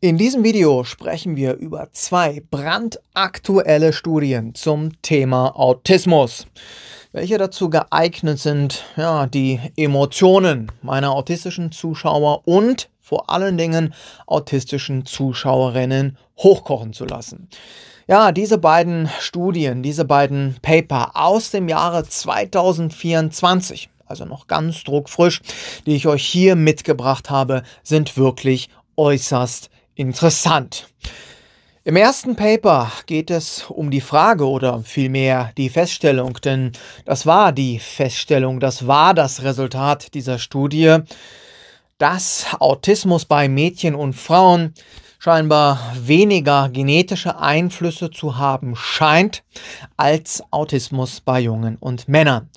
In diesem Video sprechen wir über zwei brandaktuelle Studien zum Thema Autismus, welche dazu geeignet sind, ja, die Emotionen meiner autistischen Zuschauer und vor allen Dingen autistischen Zuschauerinnen hochkochen zu lassen. Ja, diese beiden Studien, diese beiden Paper aus dem Jahre 2024, also noch ganz druckfrisch, die ich euch hier mitgebracht habe, sind wirklich äußerst Interessant. Im ersten Paper geht es um die Frage oder vielmehr die Feststellung, denn das war die Feststellung, das war das Resultat dieser Studie, dass Autismus bei Mädchen und Frauen scheinbar weniger genetische Einflüsse zu haben scheint als Autismus bei Jungen und Männern.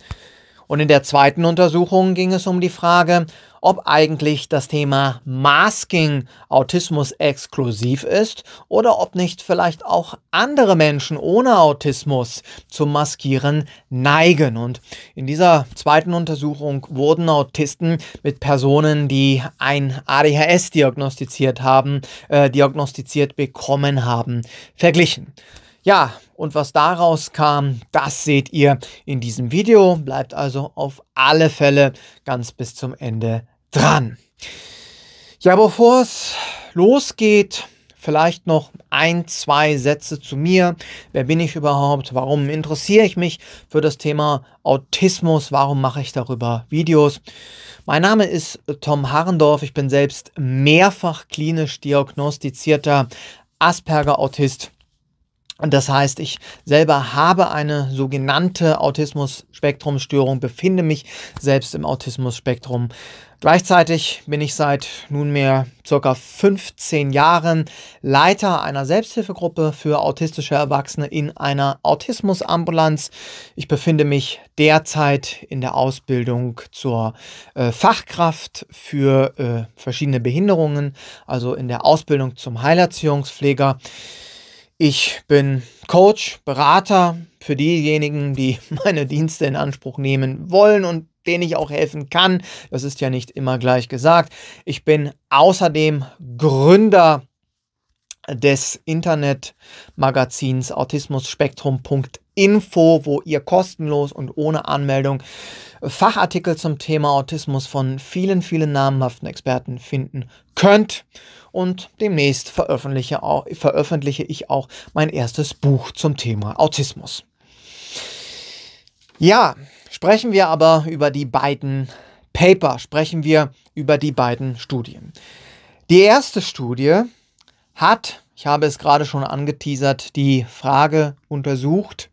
Und in der zweiten Untersuchung ging es um die Frage, ob eigentlich das Thema Masking Autismus exklusiv ist oder ob nicht vielleicht auch andere Menschen ohne Autismus zum Maskieren neigen. Und in dieser zweiten Untersuchung wurden Autisten mit Personen, die ein ADHS diagnostiziert haben, äh, diagnostiziert bekommen haben, verglichen. Ja, und was daraus kam, das seht ihr in diesem Video. Bleibt also auf alle Fälle ganz bis zum Ende dran. Ja, bevor es losgeht, vielleicht noch ein, zwei Sätze zu mir. Wer bin ich überhaupt? Warum interessiere ich mich für das Thema Autismus? Warum mache ich darüber Videos? Mein Name ist Tom Harrendorf. Ich bin selbst mehrfach klinisch diagnostizierter Asperger-Autist. Das heißt, ich selber habe eine sogenannte Autismus-Spektrum-Störung, befinde mich selbst im Autismus-Spektrum. Gleichzeitig bin ich seit nunmehr circa 15 Jahren Leiter einer Selbsthilfegruppe für autistische Erwachsene in einer Autismusambulanz. Ich befinde mich derzeit in der Ausbildung zur äh, Fachkraft für äh, verschiedene Behinderungen, also in der Ausbildung zum Heilerziehungspfleger. Ich bin Coach, Berater für diejenigen, die meine Dienste in Anspruch nehmen wollen und denen ich auch helfen kann. Das ist ja nicht immer gleich gesagt. Ich bin außerdem Gründer des Internetmagazins autismusspektrum.info, wo ihr kostenlos und ohne Anmeldung Fachartikel zum Thema Autismus von vielen, vielen namhaften Experten finden könnt. Und demnächst veröffentliche, auch, veröffentliche ich auch mein erstes Buch zum Thema Autismus. Ja, Sprechen wir aber über die beiden Paper, sprechen wir über die beiden Studien. Die erste Studie hat, ich habe es gerade schon angeteasert, die Frage untersucht,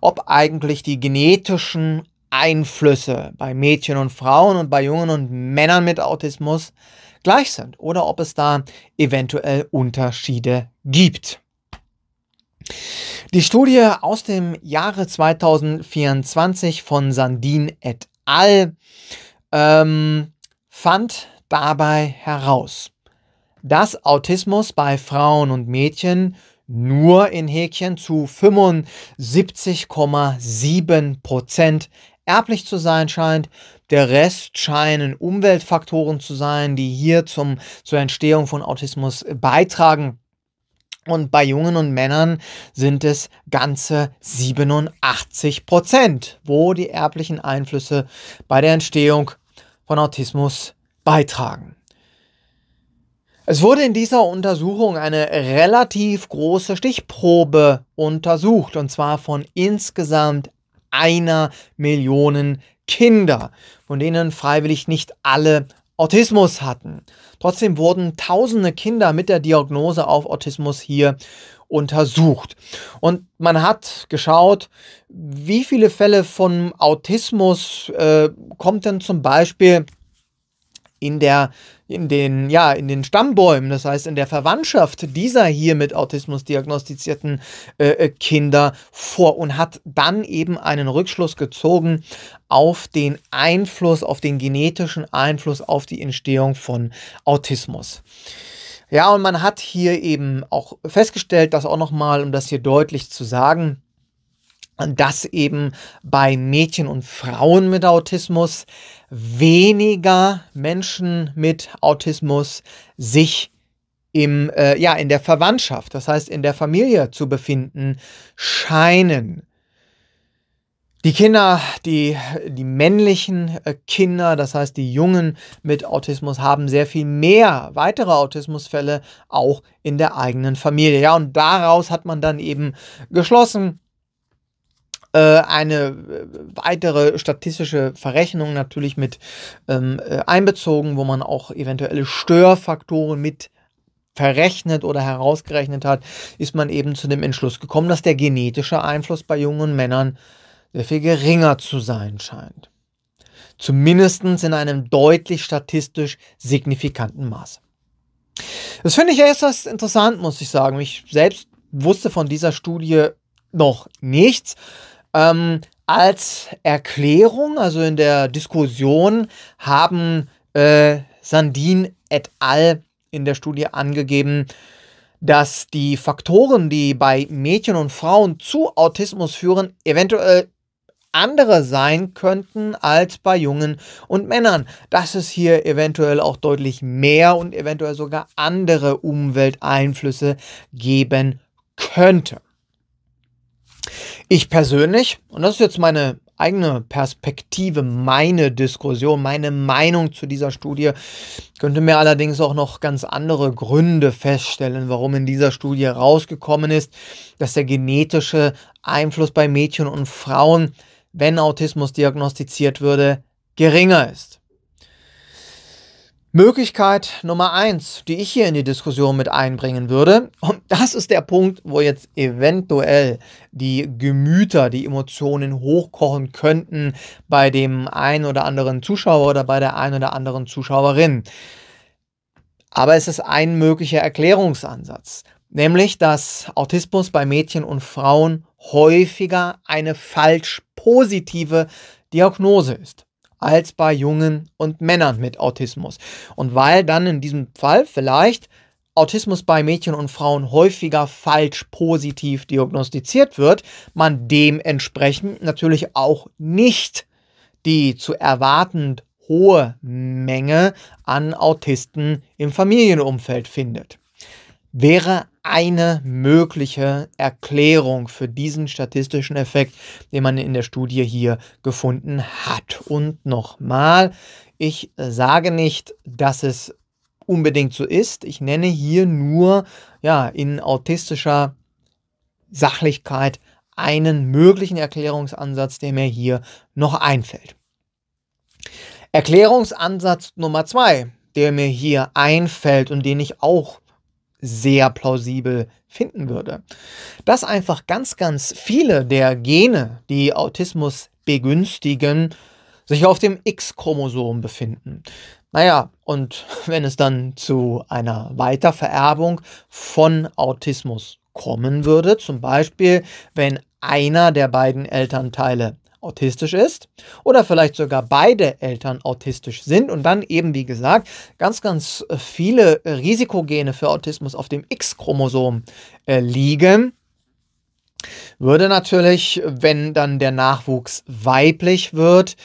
ob eigentlich die genetischen Einflüsse bei Mädchen und Frauen und bei Jungen und Männern mit Autismus gleich sind oder ob es da eventuell Unterschiede gibt. Die Studie aus dem Jahre 2024 von Sandin et al. Ähm, fand dabei heraus, dass Autismus bei Frauen und Mädchen nur in Häkchen zu 75,7 Prozent erblich zu sein scheint. Der Rest scheinen Umweltfaktoren zu sein, die hier zum, zur Entstehung von Autismus beitragen. Und bei Jungen und Männern sind es ganze 87 Prozent, wo die erblichen Einflüsse bei der Entstehung von Autismus beitragen. Es wurde in dieser Untersuchung eine relativ große Stichprobe untersucht, und zwar von insgesamt einer Million Kinder, von denen freiwillig nicht alle Autismus hatten. Trotzdem wurden tausende Kinder mit der Diagnose auf Autismus hier untersucht. Und man hat geschaut, wie viele Fälle von Autismus äh, kommt denn zum Beispiel in der in den, ja, in den Stammbäumen, das heißt in der Verwandtschaft dieser hier mit Autismus diagnostizierten äh, äh, Kinder vor und hat dann eben einen Rückschluss gezogen auf den Einfluss, auf den genetischen Einfluss auf die Entstehung von Autismus. Ja, und man hat hier eben auch festgestellt, dass auch nochmal, um das hier deutlich zu sagen, dass eben bei Mädchen und Frauen mit Autismus weniger Menschen mit Autismus sich im, äh, ja, in der Verwandtschaft, das heißt in der Familie zu befinden, scheinen. Die Kinder, die, die männlichen äh, Kinder, das heißt die Jungen mit Autismus, haben sehr viel mehr weitere Autismusfälle auch in der eigenen Familie. Ja, und daraus hat man dann eben geschlossen, äh, eine äh, weitere statistische Verrechnung natürlich mit ähm, äh, einbezogen, wo man auch eventuelle Störfaktoren mit verrechnet oder herausgerechnet hat, ist man eben zu dem Entschluss gekommen, dass der genetische Einfluss bei jungen Männern sehr viel geringer zu sein scheint. Zumindest in einem deutlich statistisch signifikanten Maße. Das finde ich äußerst interessant, muss ich sagen. Ich selbst wusste von dieser Studie noch nichts. Ähm, als Erklärung, also in der Diskussion, haben äh, Sandin et al. in der Studie angegeben, dass die Faktoren, die bei Mädchen und Frauen zu Autismus führen, eventuell andere sein könnten als bei Jungen und Männern. Dass es hier eventuell auch deutlich mehr und eventuell sogar andere Umwelteinflüsse geben könnte. Ich persönlich, und das ist jetzt meine eigene Perspektive, meine Diskussion, meine Meinung zu dieser Studie, könnte mir allerdings auch noch ganz andere Gründe feststellen, warum in dieser Studie rausgekommen ist, dass der genetische Einfluss bei Mädchen und Frauen, wenn Autismus diagnostiziert würde, geringer ist. Möglichkeit Nummer eins, die ich hier in die Diskussion mit einbringen würde, und das ist der Punkt, wo jetzt eventuell die Gemüter, die Emotionen hochkochen könnten bei dem einen oder anderen Zuschauer oder bei der einen oder anderen Zuschauerin. Aber es ist ein möglicher Erklärungsansatz, nämlich dass Autismus bei Mädchen und Frauen häufiger eine falsch positive Diagnose ist als bei Jungen und Männern mit Autismus. Und weil dann in diesem Fall vielleicht Autismus bei Mädchen und Frauen häufiger falsch positiv diagnostiziert wird, man dementsprechend natürlich auch nicht die zu erwartend hohe Menge an Autisten im Familienumfeld findet. Wäre eine mögliche Erklärung für diesen statistischen Effekt, den man in der Studie hier gefunden hat. Und nochmal, ich sage nicht, dass es unbedingt so ist. Ich nenne hier nur ja, in autistischer Sachlichkeit einen möglichen Erklärungsansatz, der mir hier noch einfällt. Erklärungsansatz Nummer zwei, der mir hier einfällt und den ich auch sehr plausibel finden würde. Dass einfach ganz, ganz viele der Gene, die Autismus begünstigen, sich auf dem X-Chromosom befinden. Naja, und wenn es dann zu einer Weitervererbung von Autismus kommen würde, zum Beispiel wenn einer der beiden Elternteile autistisch ist oder vielleicht sogar beide Eltern autistisch sind und dann eben, wie gesagt, ganz, ganz viele Risikogene für Autismus auf dem X-Chromosom äh, liegen würde natürlich, wenn dann der Nachwuchs weiblich wird,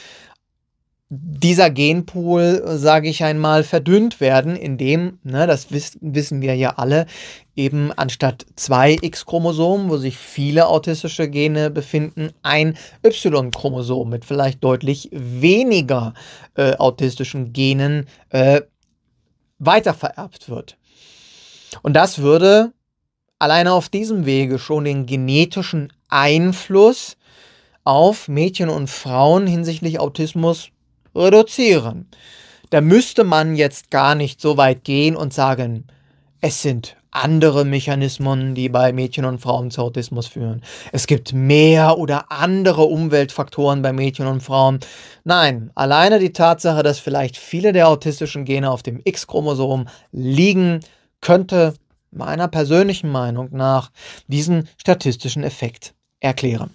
dieser Genpool, sage ich einmal, verdünnt werden, indem, ne, das wiss, wissen wir ja alle, eben anstatt zwei X-Chromosomen, wo sich viele autistische Gene befinden, ein Y-Chromosom mit vielleicht deutlich weniger äh, autistischen Genen äh, weitervererbt wird. Und das würde alleine auf diesem Wege schon den genetischen Einfluss auf Mädchen und Frauen hinsichtlich Autismus reduzieren. Da müsste man jetzt gar nicht so weit gehen und sagen, es sind andere Mechanismen, die bei Mädchen und Frauen zu Autismus führen. Es gibt mehr oder andere Umweltfaktoren bei Mädchen und Frauen. Nein, alleine die Tatsache, dass vielleicht viele der autistischen Gene auf dem X-Chromosom liegen, könnte meiner persönlichen Meinung nach diesen statistischen Effekt erklären.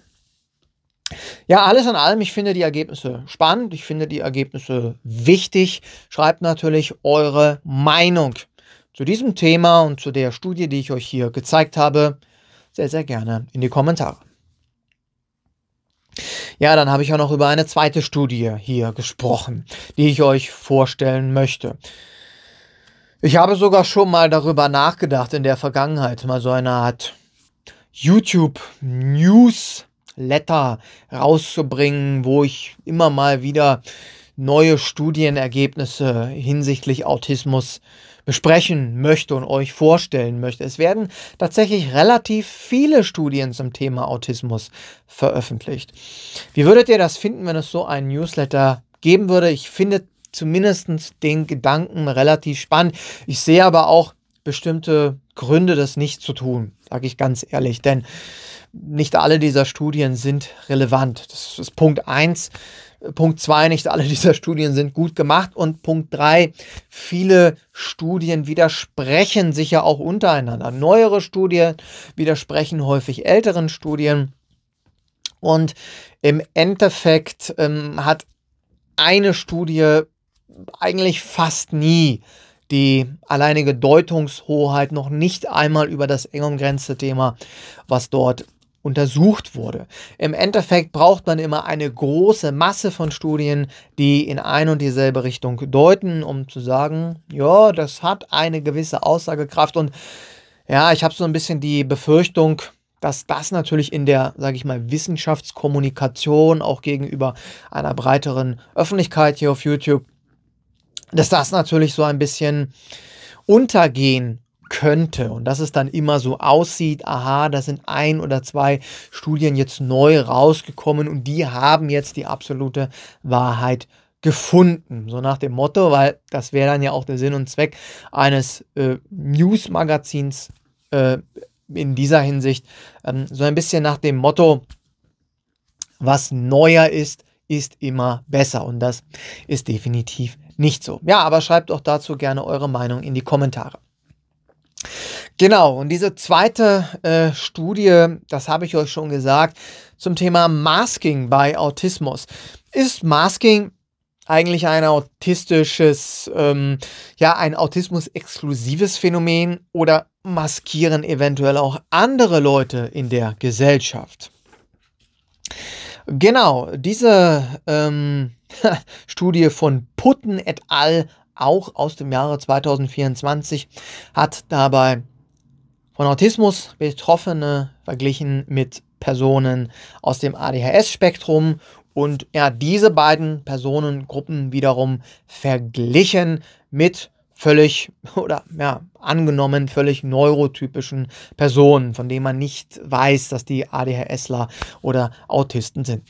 Ja, alles in allem, ich finde die Ergebnisse spannend, ich finde die Ergebnisse wichtig. Schreibt natürlich eure Meinung zu diesem Thema und zu der Studie, die ich euch hier gezeigt habe, sehr, sehr gerne in die Kommentare. Ja, dann habe ich ja noch über eine zweite Studie hier gesprochen, die ich euch vorstellen möchte. Ich habe sogar schon mal darüber nachgedacht in der Vergangenheit, mal so eine Art YouTube News Letter rauszubringen, wo ich immer mal wieder neue Studienergebnisse hinsichtlich Autismus besprechen möchte und euch vorstellen möchte. Es werden tatsächlich relativ viele Studien zum Thema Autismus veröffentlicht. Wie würdet ihr das finden, wenn es so einen Newsletter geben würde? Ich finde zumindest den Gedanken relativ spannend. Ich sehe aber auch bestimmte Gründe, das nicht zu tun, sage ich ganz ehrlich, denn nicht alle dieser Studien sind relevant. Das ist Punkt 1. Punkt 2, nicht alle dieser Studien sind gut gemacht. Und Punkt 3, viele Studien widersprechen sich ja auch untereinander. Neuere Studien widersprechen häufig älteren Studien. Und im Endeffekt ähm, hat eine Studie eigentlich fast nie die alleinige Deutungshoheit noch nicht einmal über das eng umgrenzte Thema, was dort untersucht wurde. Im Endeffekt braucht man immer eine große Masse von Studien, die in ein und dieselbe Richtung deuten, um zu sagen, ja, das hat eine gewisse Aussagekraft. Und ja, ich habe so ein bisschen die Befürchtung, dass das natürlich in der, sage ich mal, Wissenschaftskommunikation auch gegenüber einer breiteren Öffentlichkeit hier auf YouTube, dass das natürlich so ein bisschen untergehen könnte und dass es dann immer so aussieht, aha, da sind ein oder zwei Studien jetzt neu rausgekommen und die haben jetzt die absolute Wahrheit gefunden. So nach dem Motto, weil das wäre dann ja auch der Sinn und Zweck eines äh, News-Magazins äh, in dieser Hinsicht. Ähm, so ein bisschen nach dem Motto, was neuer ist, ist immer besser. Und das ist definitiv nicht so. Ja, aber schreibt auch dazu gerne eure Meinung in die Kommentare. Genau, und diese zweite äh, Studie, das habe ich euch schon gesagt, zum Thema Masking bei Autismus. Ist Masking eigentlich ein autistisches, ähm, ja, ein autismus-exklusives Phänomen oder maskieren eventuell auch andere Leute in der Gesellschaft? Genau, diese ähm, Studie von Putten et al auch aus dem Jahre 2024, hat dabei von Autismus Betroffene verglichen mit Personen aus dem ADHS-Spektrum und ja, diese beiden Personengruppen wiederum verglichen mit völlig oder ja, angenommen völlig neurotypischen Personen, von denen man nicht weiß, dass die ADHSler oder Autisten sind.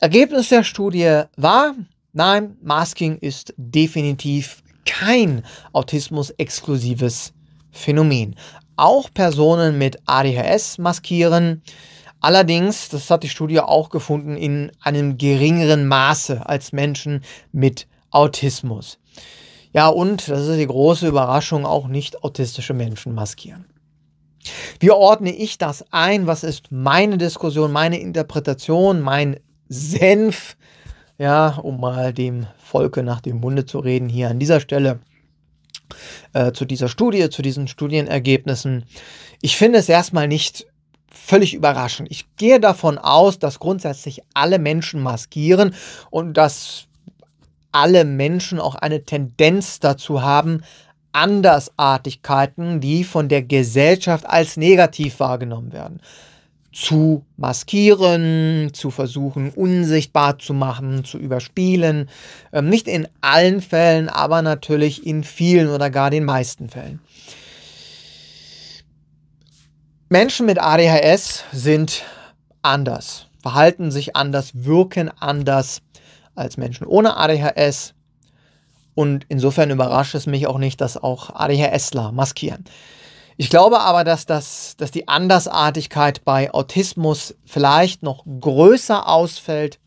Ergebnis der Studie war, Nein, Masking ist definitiv kein autismus-exklusives Phänomen. Auch Personen mit ADHS maskieren. Allerdings, das hat die Studie auch gefunden, in einem geringeren Maße als Menschen mit Autismus. Ja, und, das ist die große Überraschung, auch nicht autistische Menschen maskieren. Wie ordne ich das ein? Was ist meine Diskussion, meine Interpretation, mein Senf ja, um mal dem Volke nach dem Munde zu reden, hier an dieser Stelle äh, zu dieser Studie, zu diesen Studienergebnissen. Ich finde es erstmal nicht völlig überraschend. Ich gehe davon aus, dass grundsätzlich alle Menschen maskieren und dass alle Menschen auch eine Tendenz dazu haben, Andersartigkeiten, die von der Gesellschaft als negativ wahrgenommen werden zu maskieren, zu versuchen, unsichtbar zu machen, zu überspielen. Ähm, nicht in allen Fällen, aber natürlich in vielen oder gar den meisten Fällen. Menschen mit ADHS sind anders, verhalten sich anders, wirken anders als Menschen ohne ADHS. Und insofern überrascht es mich auch nicht, dass auch ADHSler maskieren. Ich glaube aber, dass, das, dass die Andersartigkeit bei Autismus vielleicht noch größer ausfällt,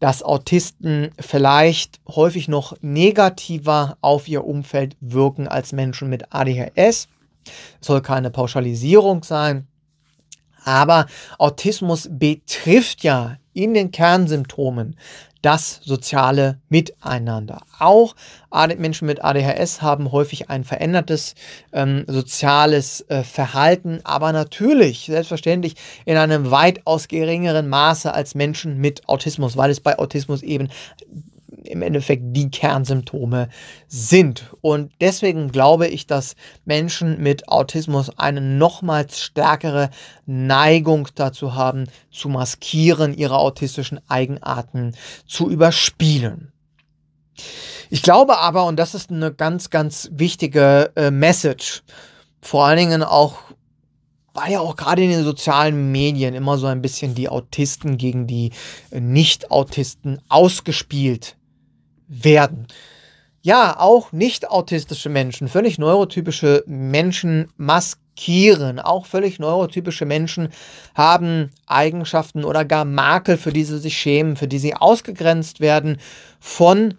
dass Autisten vielleicht häufig noch negativer auf ihr Umfeld wirken als Menschen mit ADHS. Es soll keine Pauschalisierung sein. Aber Autismus betrifft ja in den Kernsymptomen das soziale Miteinander. Auch Menschen mit ADHS haben häufig ein verändertes ähm, soziales äh, Verhalten, aber natürlich, selbstverständlich, in einem weitaus geringeren Maße als Menschen mit Autismus, weil es bei Autismus eben im Endeffekt die Kernsymptome sind. Und deswegen glaube ich, dass Menschen mit Autismus eine nochmals stärkere Neigung dazu haben, zu maskieren, ihre autistischen Eigenarten zu überspielen. Ich glaube aber, und das ist eine ganz, ganz wichtige äh, Message, vor allen Dingen auch weil ja auch gerade in den sozialen Medien immer so ein bisschen die Autisten gegen die äh, Nicht-Autisten ausgespielt werden. Ja, auch nicht autistische Menschen, völlig neurotypische Menschen maskieren. Auch völlig neurotypische Menschen haben Eigenschaften oder gar Makel, für die sie sich schämen, für die sie ausgegrenzt werden von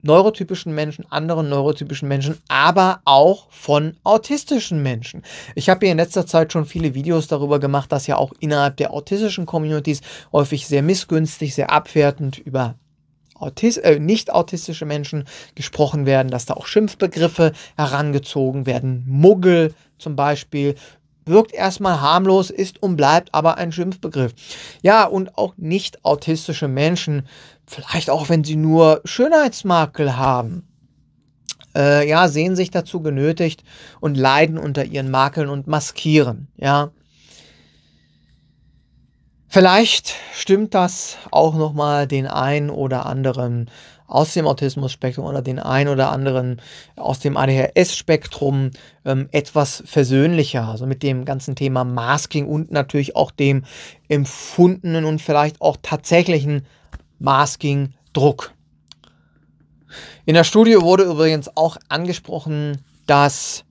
neurotypischen Menschen, anderen neurotypischen Menschen, aber auch von autistischen Menschen. Ich habe hier in letzter Zeit schon viele Videos darüber gemacht, dass ja auch innerhalb der autistischen Communities häufig sehr missgünstig, sehr abwertend über Autis äh, nicht autistische Menschen gesprochen werden, dass da auch Schimpfbegriffe herangezogen werden. Muggel zum Beispiel wirkt erstmal harmlos, ist und bleibt aber ein Schimpfbegriff. Ja, und auch nicht autistische Menschen, vielleicht auch wenn sie nur Schönheitsmakel haben, äh, ja, sehen sich dazu genötigt und leiden unter ihren Makeln und maskieren. Ja, Vielleicht stimmt das auch nochmal den einen oder anderen aus dem Autismus-Spektrum oder den einen oder anderen aus dem ADHS-Spektrum ähm, etwas versöhnlicher. Also mit dem ganzen Thema Masking und natürlich auch dem empfundenen und vielleicht auch tatsächlichen Masking-Druck. In der Studie wurde übrigens auch angesprochen, dass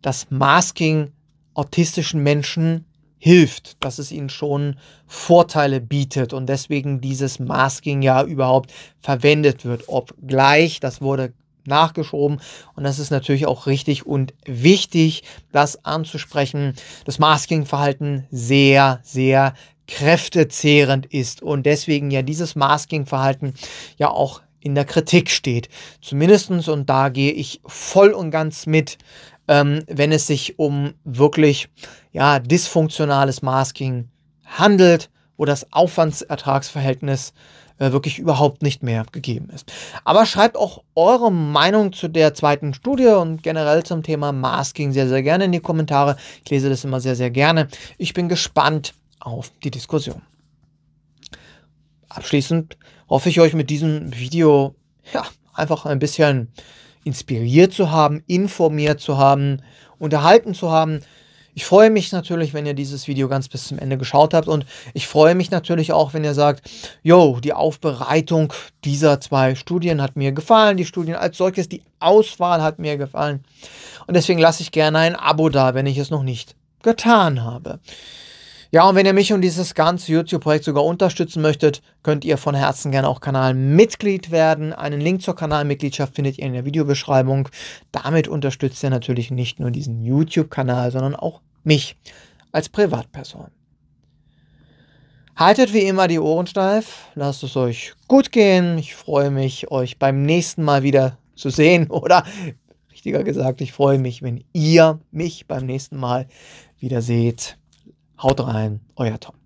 das Masking autistischen Menschen hilft, dass es ihnen schon Vorteile bietet und deswegen dieses Masking ja überhaupt verwendet wird. Obgleich, das wurde nachgeschoben und das ist natürlich auch richtig und wichtig, das anzusprechen, das Masking-Verhalten sehr, sehr kräftezehrend ist und deswegen ja dieses Masking-Verhalten ja auch in der Kritik steht. Zumindestens, und da gehe ich voll und ganz mit, ähm, wenn es sich um wirklich ja, dysfunktionales Masking handelt, wo das Aufwandsertragsverhältnis äh, wirklich überhaupt nicht mehr gegeben ist. Aber schreibt auch eure Meinung zu der zweiten Studie und generell zum Thema Masking sehr, sehr gerne in die Kommentare. Ich lese das immer sehr, sehr gerne. Ich bin gespannt auf die Diskussion. Abschließend hoffe ich euch mit diesem Video ja, einfach ein bisschen inspiriert zu haben, informiert zu haben, unterhalten zu haben, ich freue mich natürlich, wenn ihr dieses Video ganz bis zum Ende geschaut habt und ich freue mich natürlich auch, wenn ihr sagt, jo, die Aufbereitung dieser zwei Studien hat mir gefallen, die Studien als solches, die Auswahl hat mir gefallen und deswegen lasse ich gerne ein Abo da, wenn ich es noch nicht getan habe. Ja, und wenn ihr mich und dieses ganze YouTube-Projekt sogar unterstützen möchtet, könnt ihr von Herzen gerne auch Kanalmitglied werden. Einen Link zur Kanalmitgliedschaft findet ihr in der Videobeschreibung. Damit unterstützt ihr natürlich nicht nur diesen YouTube-Kanal, sondern auch mich als Privatperson. Haltet wie immer die Ohren steif, lasst es euch gut gehen. Ich freue mich, euch beim nächsten Mal wieder zu sehen oder richtiger gesagt, ich freue mich, wenn ihr mich beim nächsten Mal wieder seht. Haut rein, euer Tom.